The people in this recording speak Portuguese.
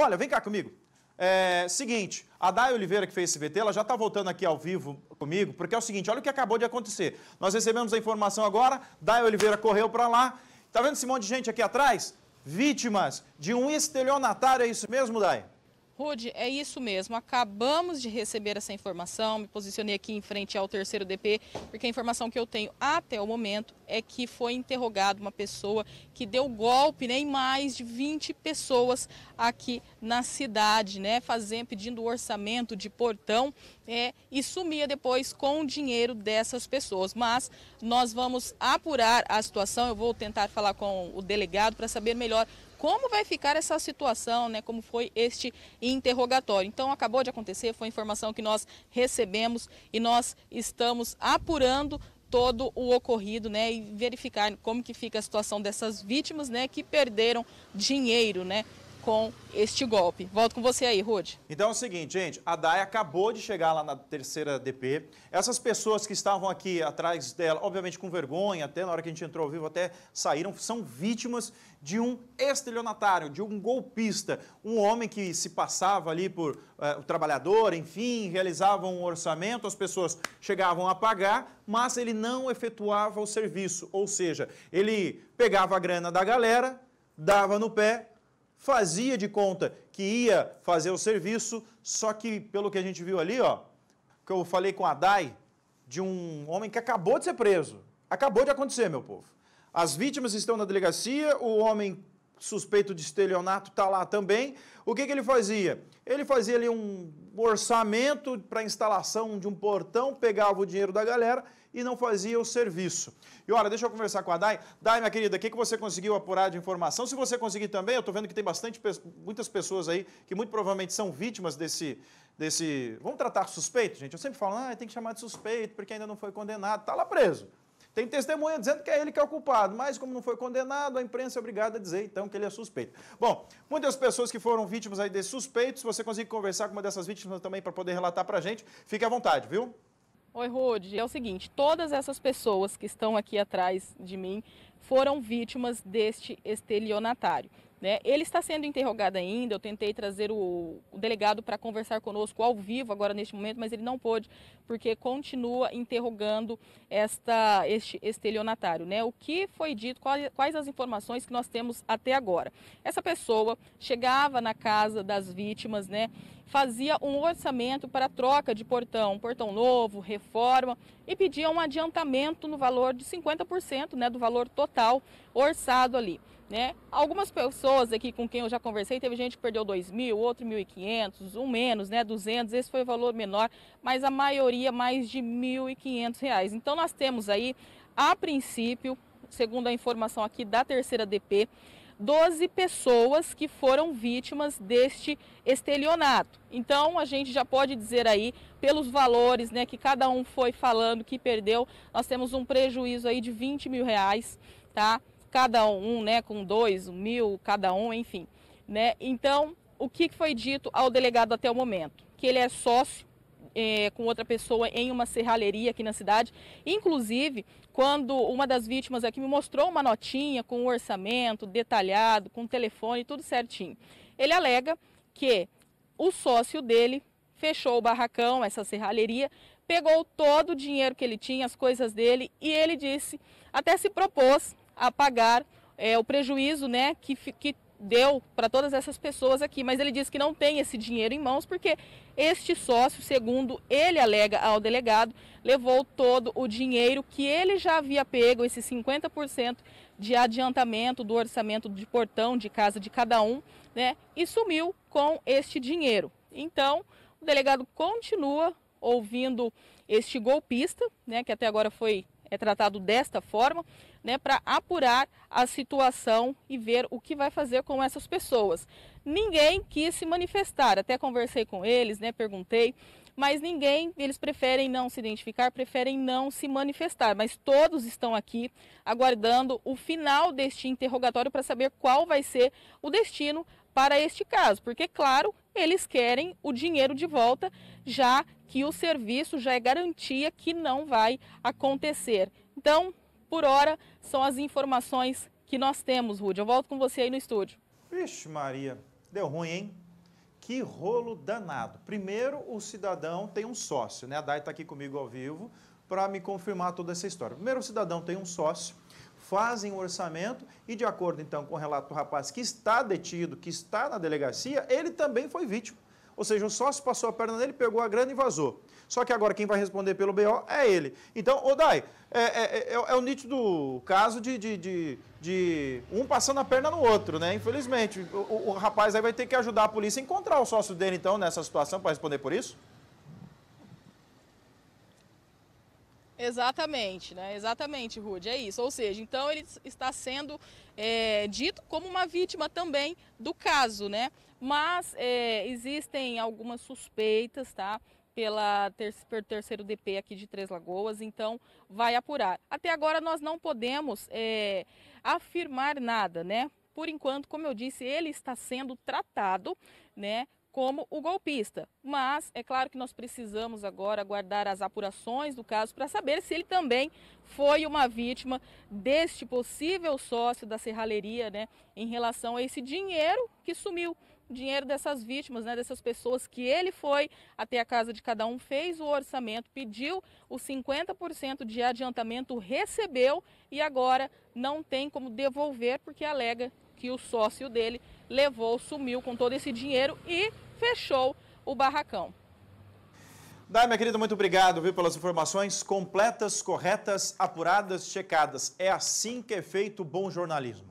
Olha, vem cá comigo. É, seguinte, a Day Oliveira que fez esse VT, ela já está voltando aqui ao vivo comigo, porque é o seguinte, olha o que acabou de acontecer. Nós recebemos a informação agora, Day Oliveira correu para lá. Tá vendo esse monte de gente aqui atrás? Vítimas de um estelionatário, é isso mesmo, Day? Rude, é isso mesmo. Acabamos de receber essa informação. Me posicionei aqui em frente ao terceiro DP, porque a informação que eu tenho até o momento é que foi interrogada uma pessoa que deu golpe né, em mais de 20 pessoas aqui na cidade, né? Fazendo, pedindo orçamento de portão é, e sumia depois com o dinheiro dessas pessoas. Mas nós vamos apurar a situação. Eu vou tentar falar com o delegado para saber melhor como vai ficar essa situação, né, como foi este interrogatório. Então, acabou de acontecer, foi a informação que nós recebemos e nós estamos apurando todo o ocorrido, né, e verificar como que fica a situação dessas vítimas, né, que perderam dinheiro, né, com este golpe. Volto com você aí, Rude. Então é o seguinte, gente, a DAE acabou de chegar lá na terceira DP. Essas pessoas que estavam aqui atrás dela, obviamente com vergonha, até na hora que a gente entrou ao vivo, até saíram, são vítimas de um estelionatário, de um golpista, um homem que se passava ali por eh, o trabalhador, enfim, realizava um orçamento, as pessoas chegavam a pagar, mas ele não efetuava o serviço, ou seja, ele pegava a grana da galera, dava no pé fazia de conta que ia fazer o serviço, só que, pelo que a gente viu ali, ó, que eu falei com a DAI, de um homem que acabou de ser preso. Acabou de acontecer, meu povo. As vítimas estão na delegacia, o homem suspeito de estelionato está lá também. O que, que, ele fazia? Ele fazia ali um orçamento para instalação de um portão, pegava o dinheiro da galera e não fazia o serviço. E olha, deixa eu conversar com a Dai. Dai, minha querida, o que, que você conseguiu apurar de informação? Se você conseguir também, eu estou vendo que tem bastante, muitas pessoas aí que muito provavelmente são vítimas desse, desse... Vamos tratar suspeito, gente? Eu sempre falo, ah, tem que chamar de suspeito porque ainda não foi condenado, está lá preso. Tem testemunha dizendo que é ele que é o culpado, mas como não foi condenado, a imprensa é obrigada a dizer então que ele é suspeito. Bom, muitas pessoas que foram vítimas aí desse suspeito se você conseguir conversar com uma dessas vítimas também para poder relatar para a gente, fique à vontade, viu? Oi, Rude. É o seguinte: todas essas pessoas que estão aqui atrás de mim foram vítimas deste estelionatário. Né? Ele está sendo interrogado ainda. Eu tentei trazer o, o delegado para conversar conosco ao vivo agora neste momento, mas ele não pôde, porque continua interrogando esta, este estelionatário. Né? O que foi dito, qual, quais as informações que nós temos até agora. Essa pessoa chegava na casa das vítimas né, fazia um orçamento para troca de portão, portão novo, reforma e pedia um adiantamento no valor de 50% né, do valor total orçado ali. Né? Algumas pessoas aqui com quem eu já conversei, teve gente que perdeu 2 mil, outro 1.500, um menos, né, 200, esse foi o valor menor, mas a maioria mais de 1.500 reais. Então nós temos aí, a princípio, segundo a informação aqui da terceira DP, 12 pessoas que foram vítimas deste estelionato. Então a gente já pode dizer aí, pelos valores né, que cada um foi falando que perdeu, nós temos um prejuízo aí de 20 mil reais, tá? Cada um, né, com dois, mil, cada um, enfim. Né? Então, o que foi dito ao delegado até o momento? Que ele é sócio é, com outra pessoa em uma serralheria aqui na cidade. Inclusive, quando uma das vítimas aqui me mostrou uma notinha com o um orçamento detalhado, com o um telefone, tudo certinho. Ele alega que o sócio dele fechou o barracão, essa serralheria, pegou todo o dinheiro que ele tinha, as coisas dele, e ele disse, até se propôs a pagar é, o prejuízo né, que, que deu para todas essas pessoas aqui, mas ele diz que não tem esse dinheiro em mãos porque este sócio, segundo ele alega ao delegado, levou todo o dinheiro que ele já havia pego, esses 50% de adiantamento do orçamento de portão de casa de cada um, né, e sumiu com este dinheiro. Então, o delegado continua ouvindo este golpista, né, que até agora foi é tratado desta forma, né, para apurar a situação e ver o que vai fazer com essas pessoas. Ninguém quis se manifestar, até conversei com eles, né, perguntei, mas ninguém, eles preferem não se identificar, preferem não se manifestar, mas todos estão aqui aguardando o final deste interrogatório para saber qual vai ser o destino para este caso, porque claro, eles querem o dinheiro de volta já que o serviço já é garantia que não vai acontecer. Então, por hora, são as informações que nós temos, Rude. Eu volto com você aí no estúdio. Vixe, Maria, deu ruim, hein? Que rolo danado. Primeiro, o cidadão tem um sócio, né? A Dai está aqui comigo ao vivo para me confirmar toda essa história. Primeiro, o cidadão tem um sócio, fazem o um orçamento e, de acordo então com o relato do rapaz que está detido, que está na delegacia, ele também foi vítima ou seja, um sócio passou a perna nele, pegou a grana e vazou. Só que agora quem vai responder pelo BO é ele. Então, Odai, é, é, é, é o nítido caso de, de, de, de, um passando a perna no outro, né? Infelizmente. O, o, o rapaz aí vai ter que ajudar a polícia a encontrar o sócio dele, então, nessa situação, para responder por isso? Exatamente, né? Exatamente, Rude, é isso. Ou seja, então ele está sendo é, dito como uma vítima também do caso, né? Mas é, existem algumas suspeitas, tá? Pela ter pelo terceiro DP aqui de Três Lagoas, então vai apurar. Até agora nós não podemos é, afirmar nada, né? Por enquanto, como eu disse, ele está sendo tratado, né? como o golpista. Mas é claro que nós precisamos agora aguardar as apurações do caso para saber se ele também foi uma vítima deste possível sócio da serralheria, né, em relação a esse dinheiro que sumiu, dinheiro dessas vítimas, né, dessas pessoas que ele foi até a casa de cada um, fez o orçamento, pediu os 50% de adiantamento, recebeu e agora não tem como devolver porque alega que o sócio dele levou, sumiu com todo esse dinheiro e fechou o barracão. Dai, minha querida, muito obrigado viu, pelas informações completas, corretas, apuradas, checadas. É assim que é feito bom jornalismo.